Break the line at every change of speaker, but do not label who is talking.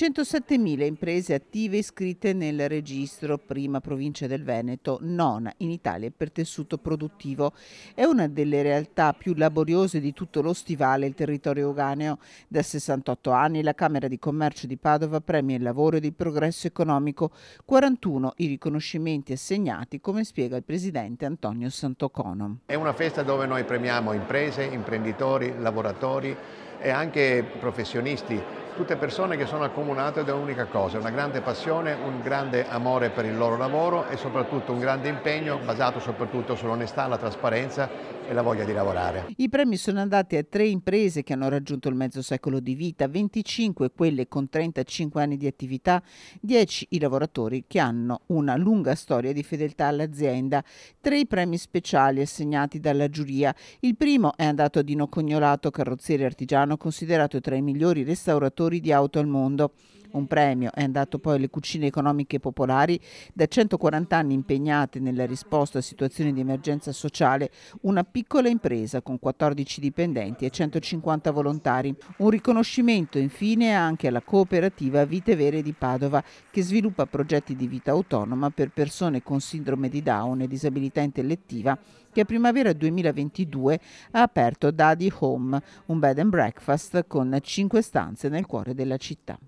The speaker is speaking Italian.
107.000 imprese attive iscritte nel registro prima provincia del Veneto, nona in Italia per tessuto produttivo. È una delle realtà più laboriose di tutto lo stivale il territorio uganeo. Da 68 anni la Camera di Commercio di Padova premia il lavoro ed il progresso economico. 41 i riconoscimenti assegnati, come spiega il presidente Antonio Santocono.
È una festa dove noi premiamo imprese, imprenditori, lavoratori e anche professionisti, tutte persone che sono accomunate da un'unica cosa, una grande passione, un grande amore per il loro lavoro e soprattutto un grande impegno basato soprattutto sull'onestà, la trasparenza e la voglia di lavorare.
I premi sono andati a tre imprese che hanno raggiunto il mezzo secolo di vita, 25 quelle con 35 anni di attività, 10 i lavoratori che hanno una lunga storia di fedeltà all'azienda, tre i premi speciali assegnati dalla giuria. Il primo è andato a Dino Cognolato, carrozziere artigiano l'hanno considerato tra i migliori restauratori di auto al mondo. Un premio è andato poi alle cucine economiche popolari, da 140 anni impegnate nella risposta a situazioni di emergenza sociale, una piccola impresa con 14 dipendenti e 150 volontari. Un riconoscimento infine anche alla cooperativa Vite Vere di Padova, che sviluppa progetti di vita autonoma per persone con sindrome di Down e disabilità intellettiva che a primavera 2022 ha aperto Daddy Home, un bed and breakfast con 5 stanze nel cuore della città.